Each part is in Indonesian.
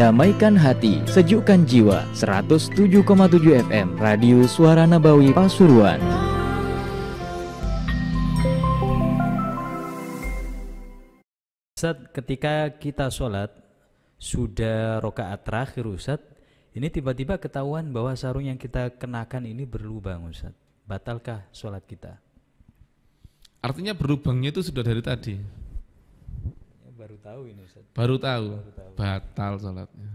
Damaikan Hati, Sejukkan Jiwa, 107,7 FM, Radio Suara Nabawi Pasuruan. Ustaz, ketika kita sholat, sudah rokaat terakhir Ustaz, ini tiba-tiba ketahuan bahwa sarung yang kita kenakan ini berlubang Ustaz. Batalkah sholat kita? Artinya berlubangnya itu sudah dari tadi baru tahu ini Ustaz. Baru tahu. Baru tahu. Batal sholatnya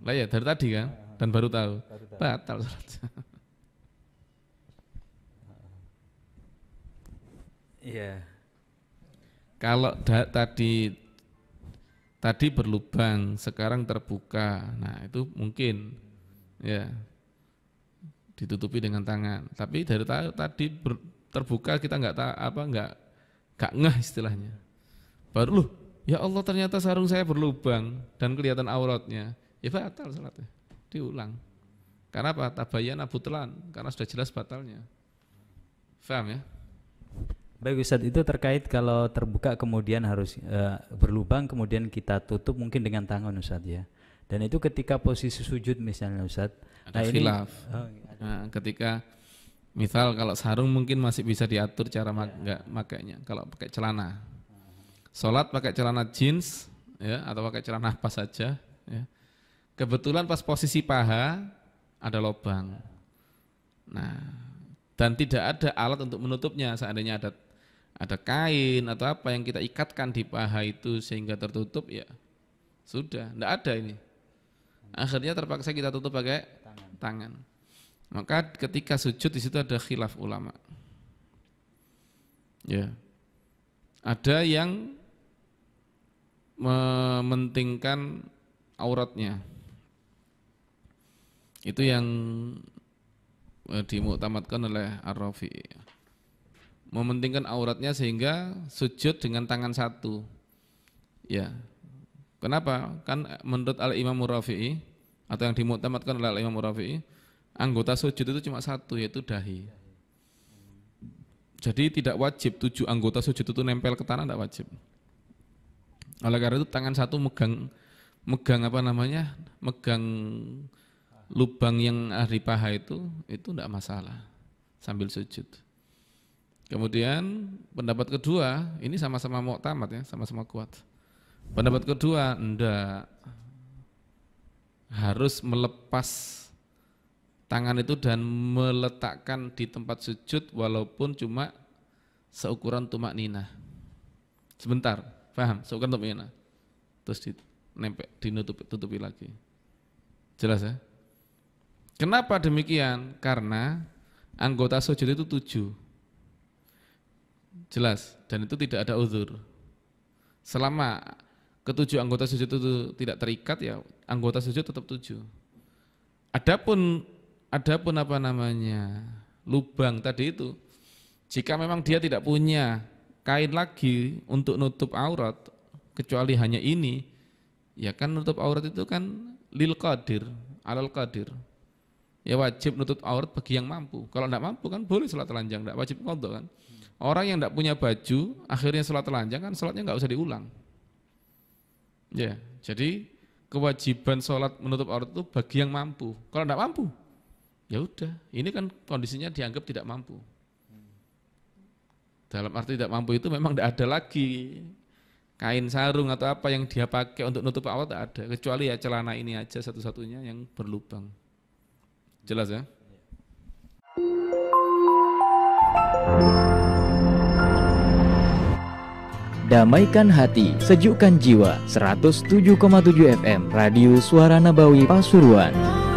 Lah ya dari tadi kan ah, ah. dan baru tahu. Baru tahu. Batal sholatnya. Iya. Kalau da, tadi tadi berlubang, sekarang terbuka. Nah, itu mungkin ya ditutupi dengan tangan. Tapi dari tadi ber, terbuka kita nggak tahu apa nggak gak ngeh istilahnya. Baru loh, ya Allah ternyata sarung saya berlubang dan kelihatan auratnya. Ya batal salatnya, diulang. Karena apa? Tabayana butlan, karena sudah jelas batalnya. Faham ya? Baik Ustadz, itu terkait kalau terbuka kemudian harus e, berlubang kemudian kita tutup mungkin dengan tangan Ustadz ya. Dan itu ketika posisi sujud misalnya Ustadz. Ada nah, khilaf. Ini, oh, ada. Iya. Nah, ketika Misal kalau sarung mungkin masih bisa diatur cara mak iya. nggak makainya. Kalau pakai celana, sholat pakai celana jeans ya atau pakai celana apa saja. Ya. Kebetulan pas posisi paha ada lubang. Nah dan tidak ada alat untuk menutupnya. Seandainya ada ada kain atau apa yang kita ikatkan di paha itu sehingga tertutup ya sudah, tidak ada ini. Akhirnya terpaksa kita tutup pakai tangan. tangan. Maka ketika sujud di situ ada khilaf ulama. Ya. Ada yang mementingkan auratnya. Itu yang e, dimuktamadkan oleh Ar-Rafi. Mementingkan auratnya sehingga sujud dengan tangan satu. Ya. Kenapa? Kan menurut Al-Imam Rafi'i atau yang dimuktamadkan oleh Al-Imam Rafi'i Anggota sujud itu cuma satu yaitu dahi. Jadi tidak wajib tujuh anggota sujud itu nempel ke tanah tidak wajib. Oleh karena itu tangan satu megang megang apa namanya? megang lubang yang ahli paha itu itu tidak masalah sambil sujud. Kemudian pendapat kedua ini sama-sama mau tamat ya, sama-sama kuat. Pendapat kedua ndak harus melepas tangan itu dan meletakkan di tempat sujud walaupun cuma seukuran tumak nina sebentar paham seukuran tumak nina terus dinempel dinutupi tutupi lagi jelas ya kenapa demikian karena anggota sujud itu tujuh jelas dan itu tidak ada uzur selama ketujuh anggota sujud itu tidak terikat ya anggota sujud tetap tujuh adapun ada pun apa namanya lubang tadi itu, jika memang dia tidak punya kain lagi untuk nutup aurat kecuali hanya ini, ya kan nutup aurat itu kan lil qadir, alal qadir. Ya wajib nutup aurat bagi yang mampu. Kalau tidak mampu kan boleh sholat telanjang, tidak wajib kodok kan. Orang yang tidak punya baju, akhirnya sholat telanjang kan sholatnya nggak usah diulang. Ya, jadi kewajiban sholat menutup aurat itu bagi yang mampu. Kalau tidak mampu, Ya udah, ini kan kondisinya dianggap tidak mampu. Dalam arti tidak mampu itu memang tidak ada lagi kain sarung atau apa yang dia pakai untuk nutup awal tak ada kecuali ya celana ini aja satu-satunya yang berlubang jelas ya Damaikan hati, sejukkan jiwa 107,7 FM Radio Suara Nabawi Pasuruan